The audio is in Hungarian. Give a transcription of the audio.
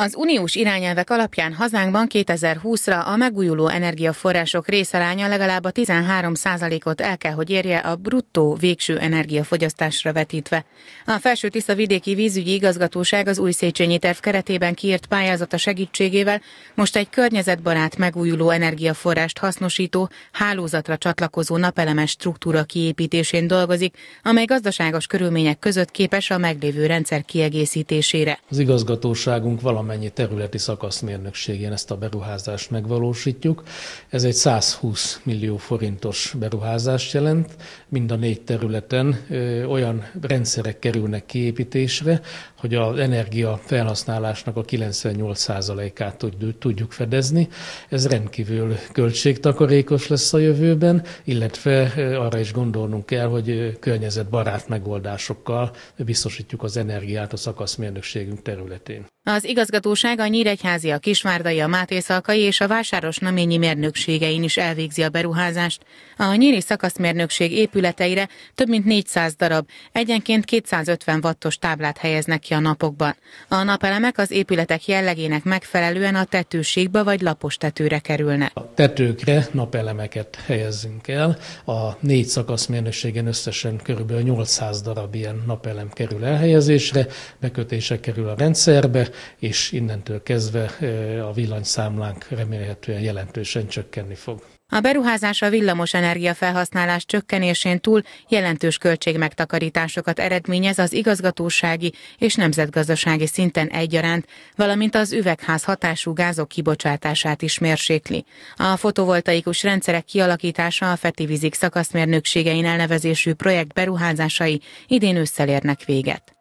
Az uniós irányelvek alapján hazánkban 2020-ra a megújuló energiaforrások részaránya legalább a 13%-ot el kell, hogy érje a bruttó végső energiafogyasztásra vetítve. A Felső Tisza vidéki vízügyi igazgatóság az új Széchenyi terv keretében kiírt pályázata segítségével most egy környezetbarát megújuló energiaforrást hasznosító, hálózatra csatlakozó napelemes struktúra kiépítésén dolgozik, amely gazdaságos körülmények között képes a meglévő rendszer kiegészítésére. Az igazgatóságunk valami valamennyi területi szakaszmérnökségén ezt a beruházást megvalósítjuk. Ez egy 120 millió forintos beruházást jelent. Mind a négy területen olyan rendszerek kerülnek kiépítésre, hogy az energia felhasználásnak a 98%-át tudjuk fedezni. Ez rendkívül költségtakarékos lesz a jövőben, illetve arra is gondolnunk kell, hogy környezetbarát megoldásokkal biztosítjuk az energiát a szakaszmérnökségünk területén. Az igazgatóság a Nyíregyházi, a Kisvárdai, a Mátészalkai és a Vásáros Naményi mérnökségein is elvégzi a beruházást. A nyíri szakaszmérnökség épületeire több mint 400 darab, egyenként 250 wattos táblát helyeznek ki a napokban. A napelemek az épületek jellegének megfelelően a tetőségbe vagy lapos tetőre kerülnek. A tetőkre napelemeket helyezzünk el. A négy szakaszmérnökségen összesen kb. 800 darab ilyen napelem kerül elhelyezésre, bekötések kerül a rendszerbe, és innentől kezdve a villanyszámlánk remélhetően jelentősen csökkenni fog. A beruházás a villamos energia felhasználás csökkenésén túl jelentős költségmegtakarításokat eredményez az igazgatósági és nemzetgazdasági szinten egyaránt, valamint az üvegház hatású gázok kibocsátását is mérsékli. A fotovoltaikus rendszerek kialakítása a Feti Vizik szakaszmérnökségein elnevezésű projekt beruházásai idén összelérnek véget.